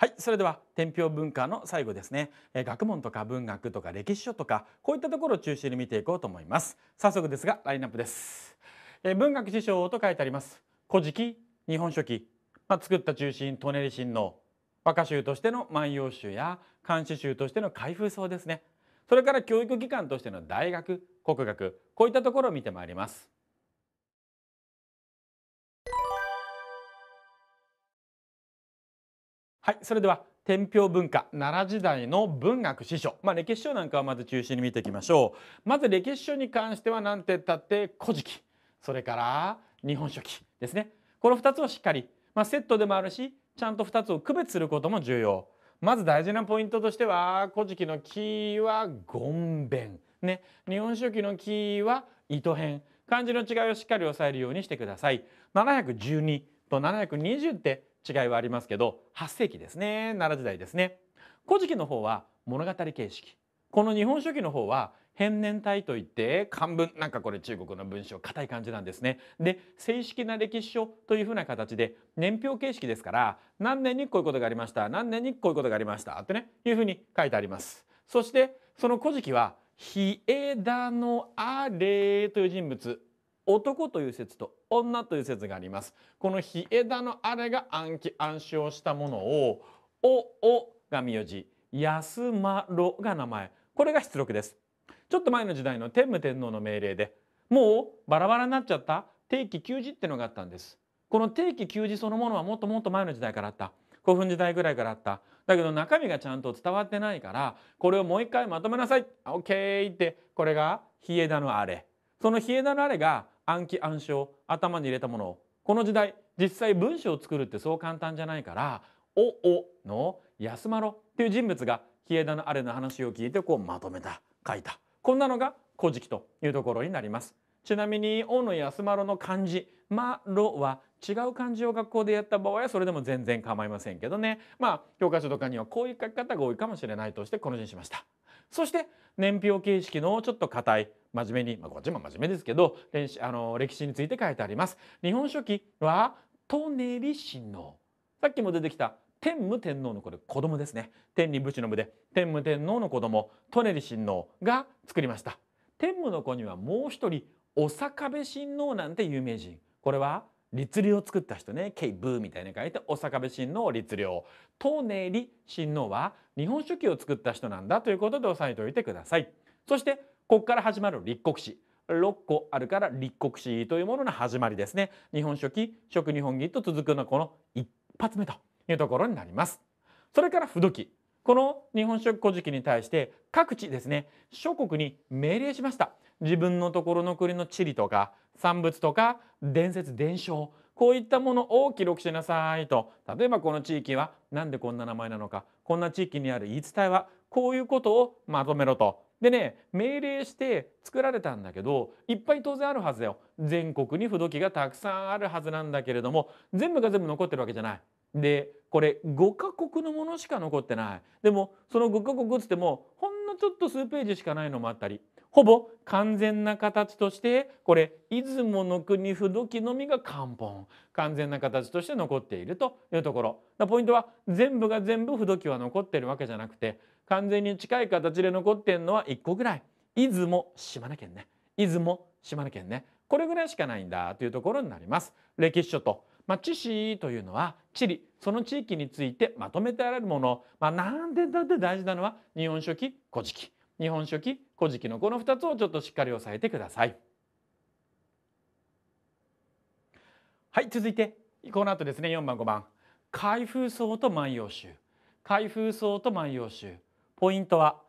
はい、それでは天平文化の最後ですね、えー、学問とか文学とか歴史書とかこういったところを中心に見ていこうと思います早速ですがラインナップです、えー、文学師匠と書いてあります古事記日本書紀、まあ、作った中心トネリ親王和歌集としての万葉集や漢詩集としての開封層ですねそれから教育機関としての大学国学こういったところを見てまいりますはいそれでは天平文化奈良時代の文学史書、まあ、歴史書なんかはまず中心に見ていきましょうまず歴史書に関しては何て言ったって「古事記」それから「日本書紀」ですねこの2つをしっかり、まあ、セットでもあるしちゃんと2つを区別することも重要まず大事なポイントとしては「古事記」の「木は「権弁」ね「日本書紀」の「木は「糸編」漢字の違いをしっかり押さえるようにしてください。712と720って違いはありますけど8世紀ですね奈良時代ですね古事記の方は物語形式この「日本書紀」の方は変年体といって漢文なんかこれ中国の文章硬い感じなんですね。で正式な歴史書というふうな形で年表形式ですから何年にこういうことがありました何年にこういうことがありましたってねいうふうに書いてあります。そしてその古事記は「日枝のあれ」という人物男という説と女という説がありますこの日枝のあれが暗記暗唱したものをおおが名字安まろが名前これが出力ですちょっと前の時代の天武天皇の命令でもうバラバラになっちゃった定期休止っていうのがあったんですこの定期休止そのものはもっともっと前の時代からあった古墳時代ぐらいからあっただけど中身がちゃんと伝わってないからこれをもう一回まとめなさい OK ってこれが日枝のあれその日枝のあれが暗記暗唱頭に入れたものをこの時代実際文章を作るってそう簡単じゃないから「おお」の安丸っていう人物が日枝のあれの話を聞いてこうまとめた書いたこんなのが「古事記」というところになります。ちなみに「お」の安丸の漢字「まろ」は違う漢字を学校でやった場合はそれでも全然構いませんけどねまあ教科書とかにはこういう書き方が多いかもしれないとしてこの字にしました。そして年表形式のちょっと硬い真面目に、まあ、こっちも真面目ですけどあの歴史について書いてあります。日本書紀はトネリシノさっきも出てきた天武天皇のこれ子供ですね天理武士の部で天武天皇の子供利根利親王が作りました天武の子にはもう一人お坂部親王なんて有名人これは律令を作った人ねケイブーみたいに書いてお坂部親王律令利根利親王は日本書紀を作った人なんだということで押さえておいてください。そしてここから始まる立国史6個あるから立国史というものの始まりですね。日本書紀、食日本紀と続くのこの一発目というところになります。それから不土記。この日本書紀古事記に対して各地ですね、諸国に命令しました。自分のところの国の地理とか産物とか伝説伝承こういったものを記録しなさいと例えばこの地域は何でこんな名前なのかこんな地域にある言い伝えはこういうことをまとめろと。でね命令して作られたんだけどいっぱい当然あるはずだよ。全国に不土がたくさんあるはずなんだけれども全部が全部残ってるわけじゃない。でこれ5カ国のものしか残ってないでもその5カ国っつってもほんのちょっと数ページしかないのもあったりほぼ完全な形としてこれ出雲の国不土記のみが漢本完全な形として残っているというところポイントは全部が全部不土記は残っているわけじゃなくて完全に近い形で残っているのは1個ぐらい出雲島根県ね出雲島根県ねこれぐらいしかないんだというところになります歴史書と、まあ、知史というのは地理その地域についてまとめてあられるもの、まあ、なんでだって大事なのは「日本書紀」「古事記」日本書紀古事記のこの2つをちょっとしっかり押さえてください。はい続いてこの後ですね4番5番「開封層と万葉集」「開封層と万葉集」ポイントは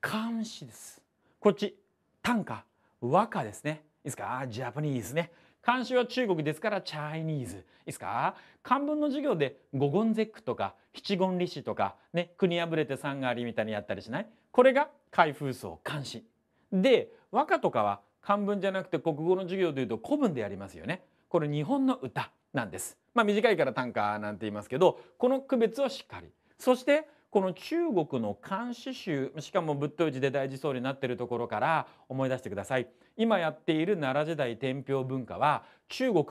漢詩ですこっち短歌和歌ですねいいですかジャパニーズね漢詩は中国ですからチャイニーズいいですか漢文の授業で五言絶句とか七言律詩とかね国破れて三がありみたいにやったりしないこれが開封層監視で和歌とかは漢文じゃなくて国語の授業でいうと古文でやりますよねこれ日本の歌なんですまあ短いから短歌なんて言いますけどこの区別はしっかりそしてこの中国の漢詩集しかも仏頭字で大事そうになってるところから思い出してください今やっている奈良時代天平文化は中国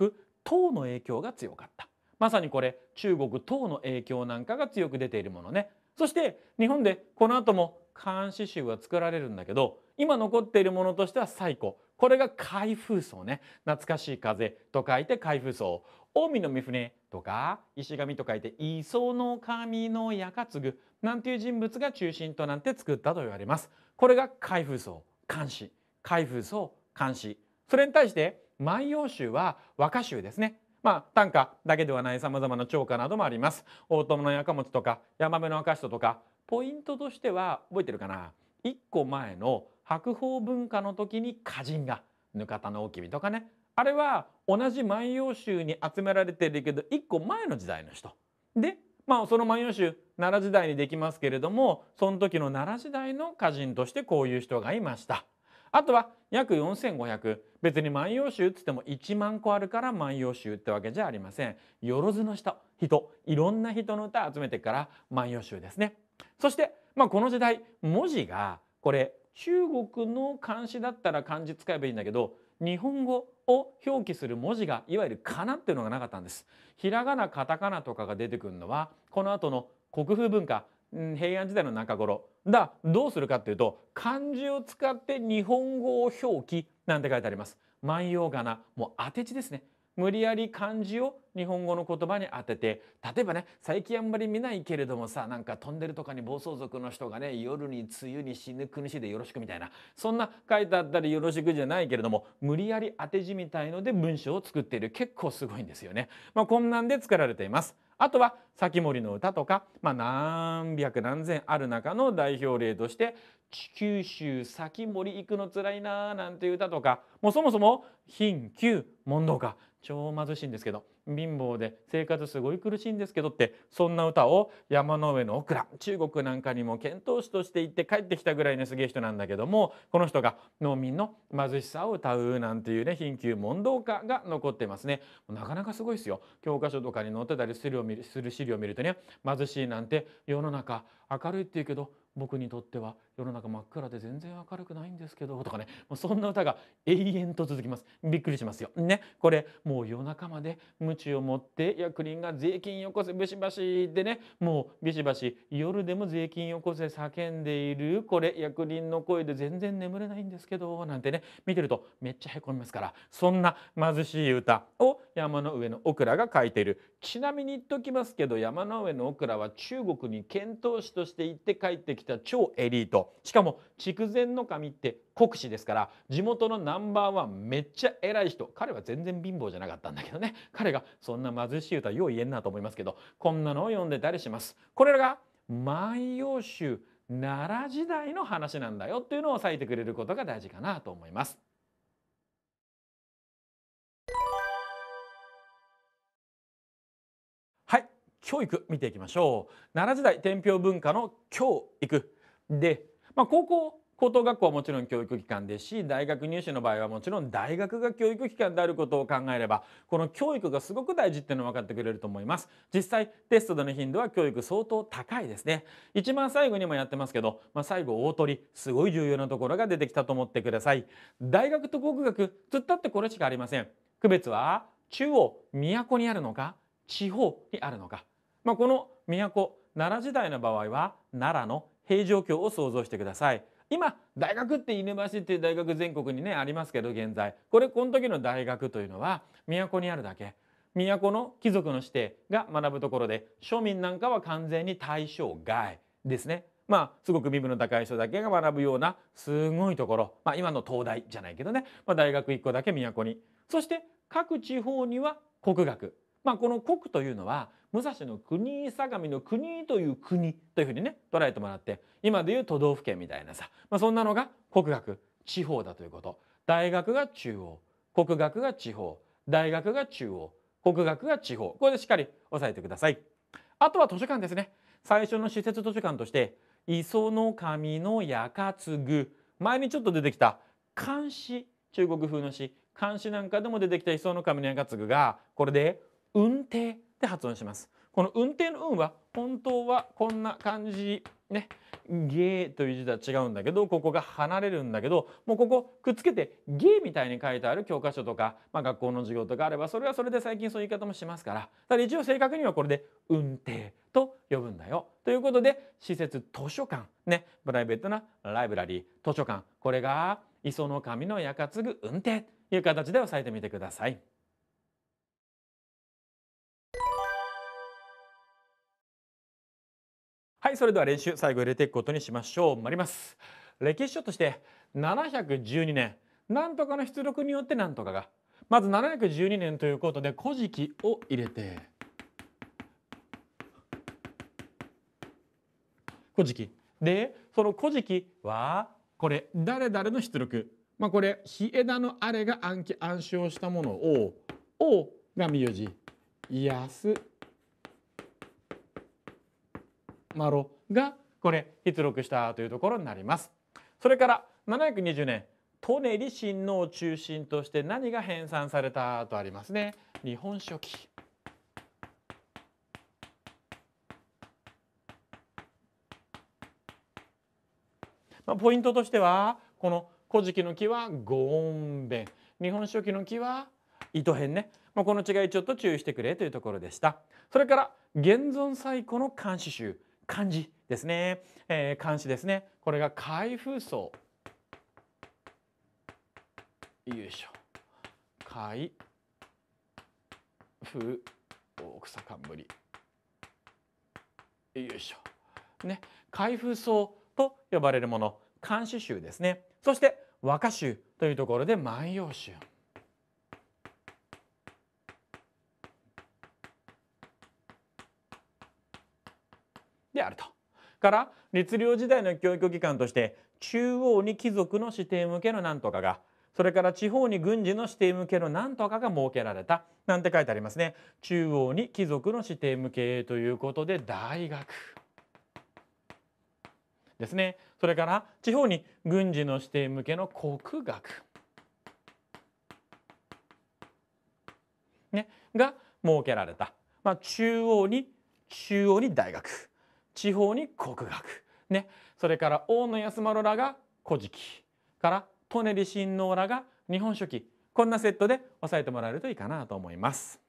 唐の影響が強かったまさにこれ中国唐の影響なんかが強く出ているものねそして日本でこの後も漢詩集は作られるんだけど今残っているものとしては最古これが開封層ね懐かしい風と書いて開封層近江の御船とか石神と書いて磯の神の矢継なんていう人物が中心となって作ったと言われますこれが開封層漢詩開封層漢詩それに対して万葉集は和歌集ですねまあ、短歌だけではないさまざまな長歌などもあります。大友のやかもちとか山辺の赤人とかポイントとしては覚えてるかな1個前の白鳳文化の時に歌人がぬかたのき君とかねあれは同じ「万葉集」に集められてるけど1個前の時代の人で、まあ、その「万葉集」奈良時代にできますけれどもその時の奈良時代の歌人としてこういう人がいました。あとは約4500別に「万葉集」っつっても1万個あるから「万葉集」ってわけじゃありません。よろずの人人いろんな人の歌集めてから「万葉集」ですね。そして、まあ、この時代文字がこれ中国の漢詩だったら漢字使えばいいんだけど日本語を表記する文字がいわゆる「かな」っていうのがなかったんです。ひらがなカタカナとかが出てくるのはこの後の国風文化平安時代の中頃だどうするかっていうと漢字を使って日本語を表記なんて書いてあります。万葉仮名もう当て字ですね無理やり漢字を日本語の言葉に当てて例えばね最近あんまり見ないけれどもさなんかトンネルとかに暴走族の人がね夜に梅雨に死ぬ苦しいでよろしくみたいなそんな書いてあったりよろしくじゃないけれども無理やり当て字みたいので文章を作っている結構すごいんですよね。まあ、こんなんで作られています。あとは「咲森の歌」とか、まあ、何百何千ある中の代表例として「地球州咲森行くのつらいな」なんていう歌とかもうそもそも「貧窮問答歌」超貧しいんですけど貧乏で生活すごい苦しいんですけどってそんな歌を山の上のオクラ中国なんかにも遣唐使として行って帰ってきたぐらいねすげえ人なんだけどもこの人が農民の貧しさを歌うなんていうね貧窮問答歌が残ってますねなかなかすごいですよ教科書とかに載ってたりする資料を見るとね貧しいなんて世の中明るいっていうけど僕にとっては世の中真っ暗で全然明るくないんですけどとかねもうそんな歌が永遠と続きますびっくりしますよ。ねこれもう夜中まで鞭を持って役人が税金よこせビシバシでねもうビシバシ夜でも税金よこせ叫んでいるこれ役人の声で全然眠れないんですけどなんてね見てるとめっちゃへこみますからそんな貧しい歌を山の上のオクラが書いているちなみに言っときますけど山の上のオクラは中国に遣唐使として行って帰ってきた超エリートしかも筑前の神って国士ですから地元のナンバーワンめっちゃ偉い人彼は全然貧乏じゃなかったんだけどね彼がそんな貧しい歌よう言えんなと思いますけどこんなのを読んでたりします。これらが万葉集奈良時代の話なんだよっていうのを割いてくれることが大事かなと思います。教育見ていきましょう奈良時代天平文化の教育で、まあ、高校高等学校はもちろん教育機関ですし大学入試の場合はもちろん大学が教育機関であることを考えればこの教育がすごく大事っていうの分かってくれると思います実際テストでの頻度は教育相当高いですね一番最後にもやってますけど、まあ、最後大取りすごい重要なところが出てきたと思ってください大学と国学つったってこれしかありません区別は中央都にあるのか地方にあるのか、まあ、この都奈良時代の場合は奈良の平城京を想像してください。今大学って犬ニってシテ大学全国にねありますけど現在これこの時の大学というのは都にあるだけ都の貴族の指定が学ぶところで庶民なんかは完全に対象外ですね。まあ、すごく身分の高い人だけが学ぶようなすごいところ、まあ、今の東大じゃないけどね、まあ、大学1個だけ都にそして各地方には国学まあ、この国というのは武蔵の国相模の国という国というふうにね捉えてもらって今でいう都道府県みたいなさ、まあ、そんなのが国学地方だということ大学が中央国学が地方大学が中央国学が地方これでしっかり押さえてください。あとは図書館ですね最初の施設図書館として磯の神の矢勝ぐ前にちょっと出てきた漢詩中国風の詩漢詩なんかでも出てきた磯の神の矢つぐがこれで運転で発音します。この運転の運は本当はこんな感じね「ゲー」という字とは違うんだけどここが離れるんだけどもうここくっつけて「ゲー」みたいに書いてある教科書とか、まあ、学校の授業とかあればそれはそれで最近そういう言い方もしますからだから一応正確にはこれで「運転」と呼ぶんだよ。ということで施設図書館ねプライベートなライブラリー図書館これが磯の神の矢担ぐ運転という形で押さえてみてください。はいそれでは練習最後入れていくことにしましょう参ります歴史書として712年なんとかの出力によってなんとかがまず712年ということで「古事記」を入れて「古事記」でその「古事記」はこれ誰々の出力まあこれ「日枝のあれ」が暗記暗唱したものを「を」が名字「安」マロがこれ出力したというところになります。それから720年利根親王中心として何が編纂されたとありますね。日本書紀まあ、ポイントとしてはこの「古事記」の木は五音弁「日本書紀」の木は糸編ね、まあ、この違いちょっと注意してくれというところでしたそれから現存最古の漢詩集漢字ですね、えー、漢詩ですねこれが開封層よいしょ開封草冠よいしょね開封層と呼ばれるもの漢詩集ですねそして和歌集というところで万葉集あると。から律令時代の教育機関として中央に貴族の指定向けの何とかがそれから地方に軍事の指定向けの何とかが設けられたなんて書いてありますね中央に貴族の指定向けということで大学ですねそれから地方に軍事の指定向けの国学、ね、が設けられた、まあ、中央に中央に大学地方に国学、ね、それから大野安丸らが「古事記」から利根利親王らが「日本書紀」こんなセットで押さえてもらえるといいかなと思います。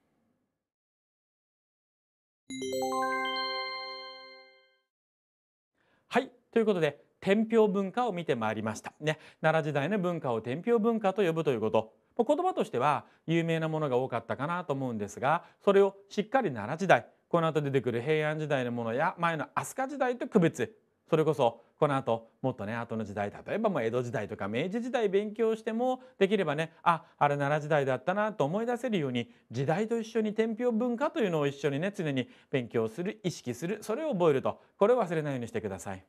はいということで天平文化を見てまいりました。ね、奈良時代の文化を天平文化と呼ぶということ言葉としては有名なものが多かったかなと思うんですがそれをしっかり奈良時代この後出てくる平安時代のものや前の飛鳥時代と区別それこそこの後もっとね後の時代例えばもう江戸時代とか明治時代勉強してもできればねああれ奈良時代だったなと思い出せるように時代と一緒に天平文化というのを一緒にね常に勉強する意識するそれを覚えるとこれを忘れないようにしてください。